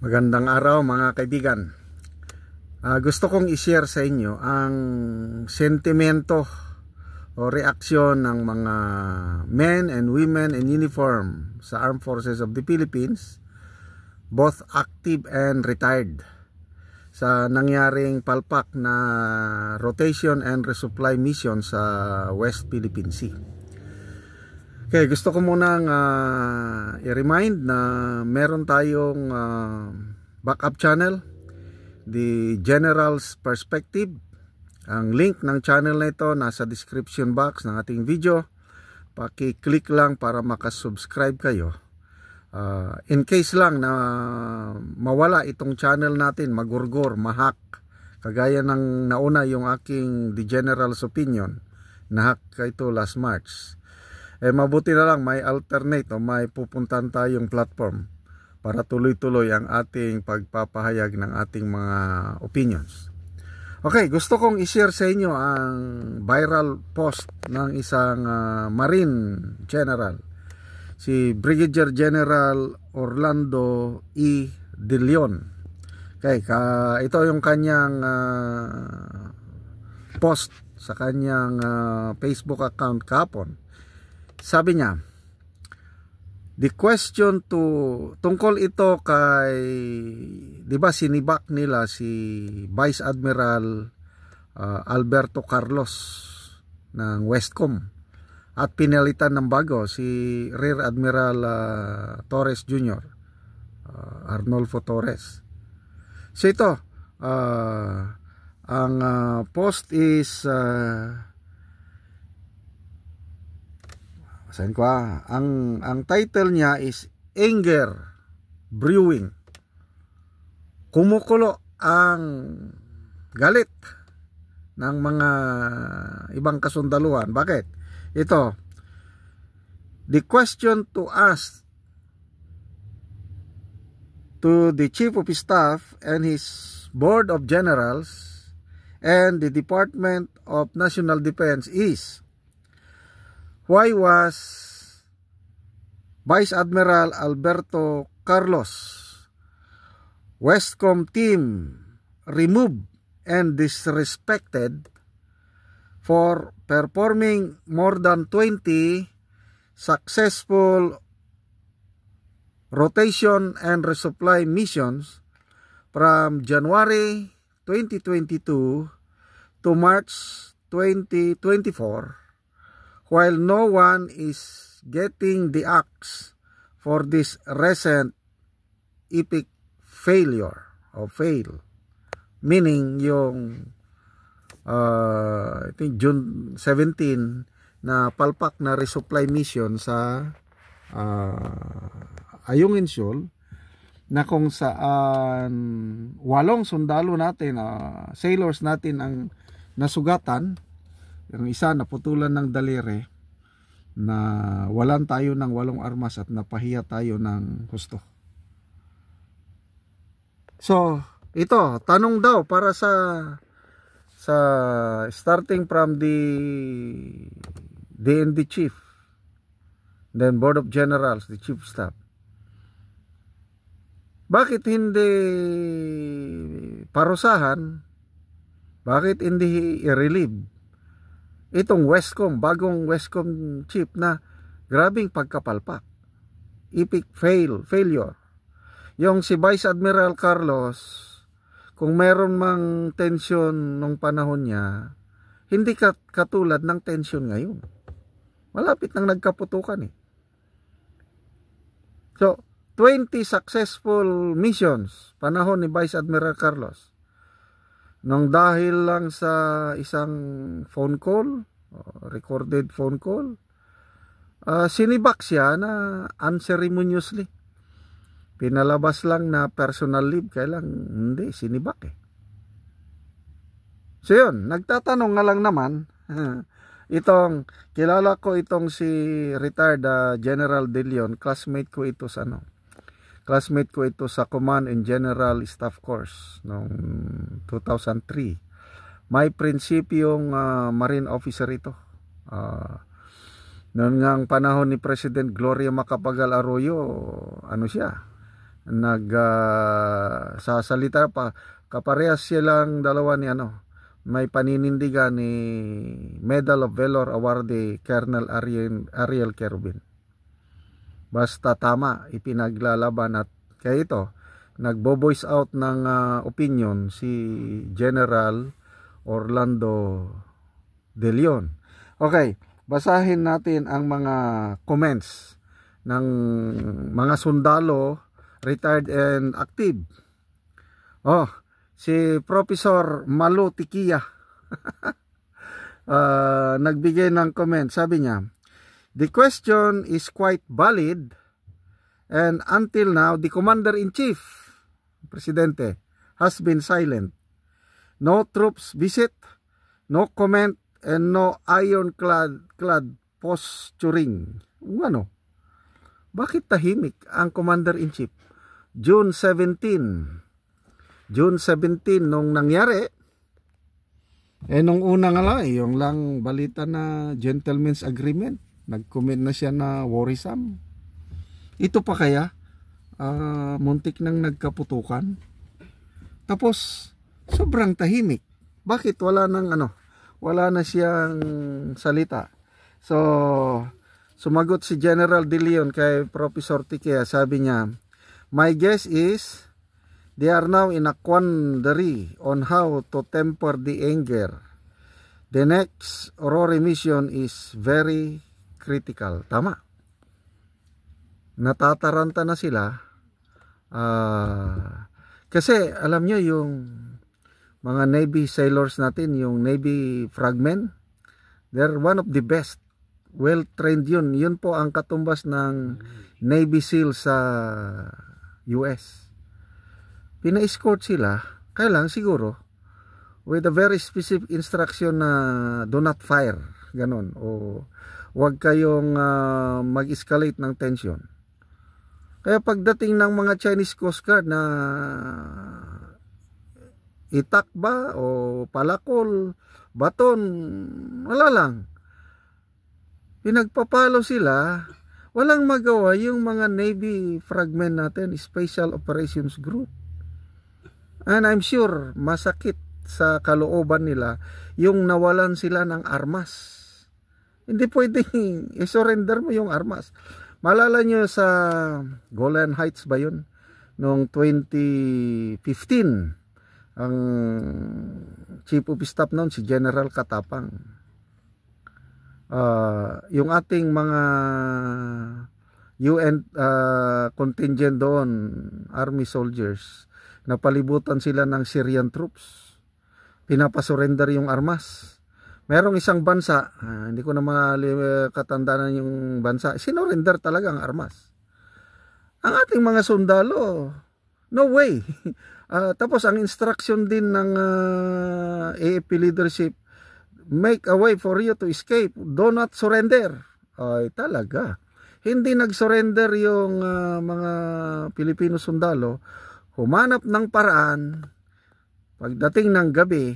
Magandang araw mga kaibigan. Uh, gusto kong i-share sa inyo ang sentimento o reaksyon ng mga men and women in uniform sa Armed Forces of the Philippines, both active and retired, sa nangyaring palpak na rotation and resupply mission sa West Philippine Sea. Okay, gusto ko munang uh, ah, i-remind na meron tayong uh, backup channel, the General's Perspective. Ang link ng channel na ito nasa description box ng ating video. Paki-click lang para makasubscribe kayo. Uh, in case lang na mawala itong channel natin, magurgor, mahak, kagaya ng nauna yung aking The General's Opinion, nahak ito last March eh mabuti na lang may alternate o may pupuntahan tayong platform para tuloy-tuloy ang ating pagpapahayag ng ating mga opinions. Okay, gusto kong i-share sa inyo ang viral post ng isang uh, Marine General, si Brigadier General Orlando E. De Leon. Okay, ka, ito yung kanyang uh, post sa kanyang uh, Facebook account kapon sabi niya, the question to tungkol ito kay 'di ba sinibak nila si Vice Admiral uh, Alberto Carlos ng Westcom at pinalitan ng bago si Rear Admiral uh, Torres Jr. Uh, ah, Arnolfo Torres. So ito uh, ang uh, post is uh, Saan ko ah? Ang, ang title niya is Anger Brewing. Kumukulo ang galit ng mga ibang kasundaluhan. Bakit? Ito, the question to us to the chief of staff and his board of generals and the Department of National Defense is Why was Vice Admiral Alberto Carlos Westcom team removed and disrespected for performing more than 20 successful rotation and resupply missions from January 2022 to March 2024 while no one is getting the axe for this recent epic failure or fail meaning yung uh, I think June 17 na palpak na resupply mission sa uh, Ayungin Shoal na kung saan walong sundalo natin uh, sailors natin ang nasugatan yung isa naputulan ng dalire na walan tayo ng walong armas at napahiya tayo ng husto. So, ito, tanong daw para sa sa starting from the DND chief then board of generals the chief staff bakit hindi parusahan bakit hindi i-relieve itong Westcom, bagong Westcom chip na grabing pagkapalpak. Epic fail, failure. Yung si Vice Admiral Carlos, kung meron mang tension nung panahon niya, hindi katulad ng tension ngayon. Malapit nang nagkaputukan eh. So, 20 successful missions panahon ni Vice Admiral Carlos nung dahil lang sa isang phone call, uh, recorded phone call, uh, sinibak siya na unceremoniously. Pinalabas lang na personal leave, kaya hindi, sinibak eh. So yun, nagtatanong nga lang naman, itong, kilala ko itong si retired uh, General De Leon, classmate ko ito sa ano, Classmate ko ito sa Command and General Staff Course noong 2003. May prinsipyong uh, Marine Officer ito. Uh, noon nga ang panahon ni President Gloria Macapagal Arroyo, ano siya, nag uh, sasalita pa kaparehas silang dalawa ni ano may paninindigan ni Medal of Valor Award Colonel Ariel, Ariel Kerubin basta tama ipinaglalaban at kaya ito nagbo-voice out ng uh, opinion si General Orlando De Leon. Okay, basahin natin ang mga comments ng mga sundalo retired and active. Oh, si Professor Malo Tikia uh, nagbigay ng comment. Sabi niya, The question is quite valid and until now, the commander-in-chief, Presidente, has been silent. No troops visit, no comment, and no ironclad clad posturing. Ano? Bakit tahimik ang commander-in-chief? June 17. June 17 nung nangyari, eh nung una nga lang, yung lang balita na gentleman's agreement, nag-comment na siya na worrisome. Ito pa kaya, uh, muntik nang nagkaputukan. Tapos, sobrang tahimik. Bakit? Wala nang ano, wala na siyang salita. So, sumagot si General De Leon kay Professor Tikea. Sabi niya, My guess is, they are now in a quandary on how to temper the anger. The next Aurora mission is very critical. Tama. Natataranta na sila. Uh, kasi alam nyo yung mga Navy sailors natin, yung Navy frogmen, they're one of the best. Well trained yun. Yun po ang katumbas ng Navy SEAL sa US. Pina-escort sila, kaya lang siguro, with a very specific instruction na do not fire ganon o huwag kayong uh, mag-escalate ng tension kaya pagdating ng mga Chinese Coast Guard na itakba o palakol baton wala lang pinagpapalo sila walang magawa yung mga Navy fragment natin Special Operations Group and I'm sure masakit sa kalooban nila yung nawalan sila ng armas hindi pwedeng i-surrender mo yung armas. Malala nyo sa Golan Heights ba yun? Noong 2015, ang chief of staff noon si General Katapang. Uh, yung ating mga UN uh, ah, contingent doon, army soldiers, napalibutan sila ng Syrian troops. Pinapasurrender yung armas merong isang bansa, uh, hindi ko na makatandaan eh, yung bansa, sinorender talaga ang armas. Ang ating mga sundalo, no way. Uh, tapos ang instruction din ng uh, ah, AFP leadership, make a way for you to escape, do not surrender. Ay talaga. Hindi nag-surrender yung uh, mga Pilipino sundalo, humanap ng paraan pagdating ng gabi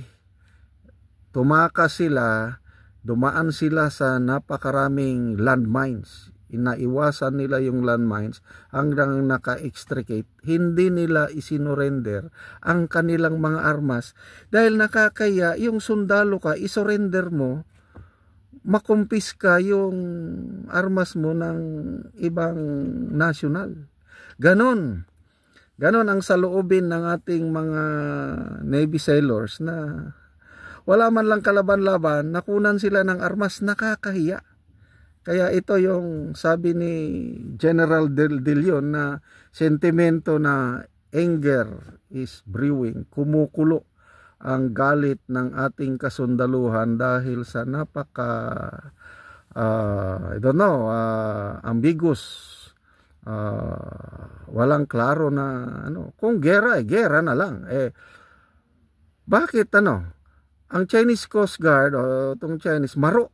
tumaka sila, dumaan sila sa napakaraming landmines. Inaiwasan nila yung landmines hanggang naka-extricate. Hindi nila isinurrender ang kanilang mga armas dahil nakakaya yung sundalo ka, isurrender mo, makumpis ka yung armas mo ng ibang national. Ganon. Ganon ang saloobin ng ating mga Navy sailors na wala man lang kalaban-laban, nakunan sila ng armas, nakakahiya. Kaya ito yung sabi ni General Del, Del na sentimento na anger is brewing, kumukulo ang galit ng ating kasundaluhan dahil sa napaka uh, I don't know, uh, ambiguous uh, walang klaro na ano, kung gera, eh, gera na lang. Eh, bakit ano? ang Chinese Coast Guard o itong Chinese maro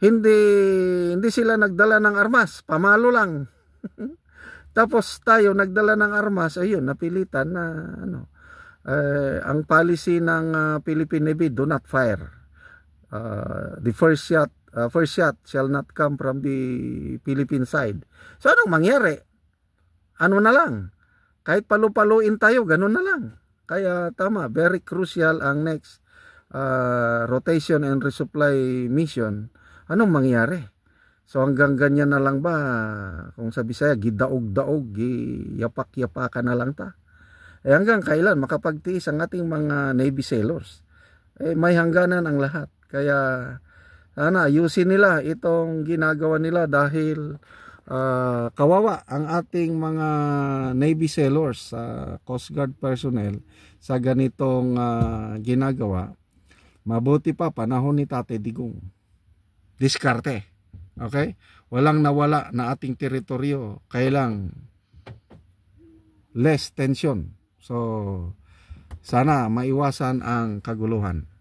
hindi hindi sila nagdala ng armas pamalo lang tapos tayo nagdala ng armas ayun napilitan na ano eh, ang policy ng uh, Philippine Navy do not fire uh, the first shot uh, first shot shall not come from the Philippine side so anong mangyari ano na lang kahit palu-paluin tayo ganun na lang kaya tama, very crucial ang next uh, rotation and resupply mission. Anong mangyari? So hanggang ganyan na lang ba kung sa Bisaya gidaog-daog, yapak-yapakan na lang ta. Eh hanggang kailan makapagtiis ang ating mga Navy sailors? Eh may hangganan ang lahat. Kaya sana ayusin nila itong ginagawa nila dahil uh, kawawa ang ating mga Navy sailors, uh, Coast Guard personnel sa ganitong uh, ginagawa. Mabuti pa panahon ni Tate Digong. Diskarte. Okay? Walang nawala na ating teritoryo. Kailang less tension. So, sana maiwasan ang kaguluhan.